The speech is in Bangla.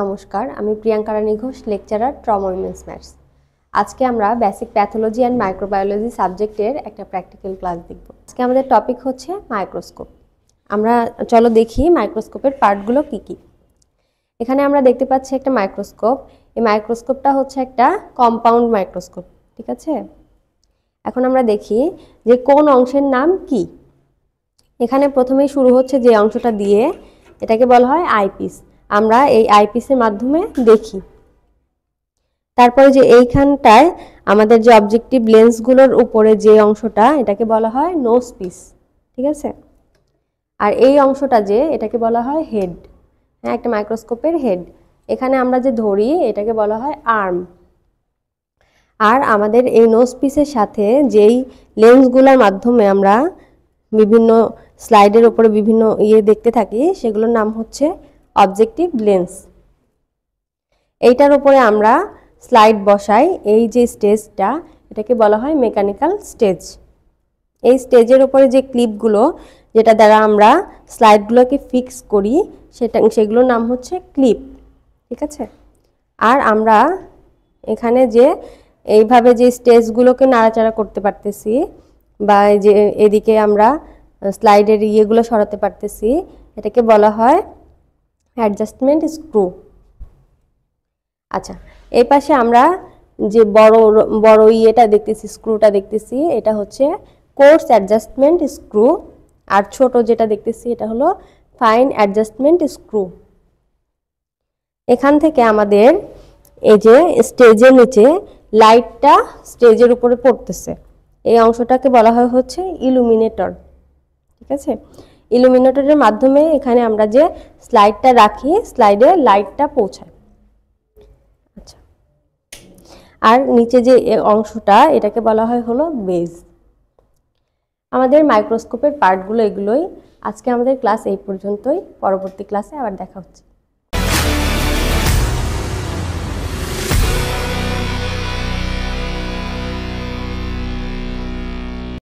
নমস্কার আমি প্রিয়াঙ্কা রানী ঘোষ লেকচারার ট্রমা উইমেন্স ম্যাথস আজকে আমরা বেসিক প্যাথোলজি অ্যান্ড মাইক্রোবায়োলজি সাবজেক্টের একটা প্র্যাকটিক্যাল ক্লাস দেখব আজকে আমাদের টপিক হচ্ছে মাইক্রোস্কোপ আমরা চলো দেখি মাইক্রোস্কোপের পার্টগুলো কি কি। এখানে আমরা দেখতে পাচ্ছি একটা মাইক্রোস্কোপ এই মাইক্রোস্কোপটা হচ্ছে একটা কম্পাউন্ড মাইক্রোস্কোপ ঠিক আছে এখন আমরা দেখি যে কোন অংশের নাম কি এখানে প্রথমেই শুরু হচ্ছে যে অংশটা দিয়ে এটাকে বলা হয় আইপিস আমরা এই আইপিসের মাধ্যমে দেখি তারপরে যে এইখানটায় আমাদের যে অবজেক্টিভ লেন্সগুলোর উপরে যে অংশটা এটাকে বলা হয় নোস পিস ঠিক আছে আর এই অংশটা যে এটাকে বলা হয় হেড হ্যাঁ একটা মাইক্রোস্কোপের হেড এখানে আমরা যে ধরি এটাকে বলা হয় আর্ম আর আমাদের এই নোস পিসের সাথে যেই লেন্সগুলোর মাধ্যমে আমরা বিভিন্ন স্লাইডের ওপরে বিভিন্ন ইয়ে দেখতে থাকি সেগুলোর নাম হচ্ছে অবজেক্টিভ লেন্স এইটার ওপরে আমরা স্লাইড বসাই এই যে স্টেজটা এটাকে বলা হয় মেকানিক্যাল স্টেজ এই স্টেজের ওপরে যে ক্লিপগুলো যেটা দ্বারা আমরা স্লাইডগুলোকে ফিক্স করি সেটা সেগুলোর নাম হচ্ছে ক্লিপ ঠিক আছে আর আমরা এখানে যে এইভাবে যে স্টেজগুলোকে নাড়াচাড়া করতে পারতেছি বা যে এদিকে আমরা স্লাইডের ইয়েগুলো সরাতে পারতেছি এটাকে বলা হয় অ্যাডজাস্টমেন্ট স্ক্রু আচ্ছা এই পাশে আমরা যে বড় বড় ইয়েটা দেখতেছি স্ক্রুটা দেখতেছি এটা হচ্ছে কোর্স অ্যাডজাস্টমেন্ট স্ক্রু আর ছোট যেটা দেখতেছি এটা হলো ফাইন অ্যাডজাস্টমেন্ট স্ক্রু এখান থেকে আমাদের এই যে স্টেজের নিচে লাইটটা স্টেজের উপরে পড়তেছে এই অংশটাকে বলা হয় হচ্ছে ইলুমিনেটর ঠিক আছে ইলুমিনেটরের মাধ্যমে এখানে আমরা যে স্লাইডটা রাখি স্লাইডে লাইটটা পৌঁছায় আচ্ছা আর নিচে যে অংশটা এটাকে বলা হয় হলো বেজ আমাদের মাইক্রোস্কোপের পার্টগুলো এগুলোই আজকে আমাদের ক্লাস এই পর্যন্তই পরবর্তী ক্লাসে আবার দেখা হচ্ছে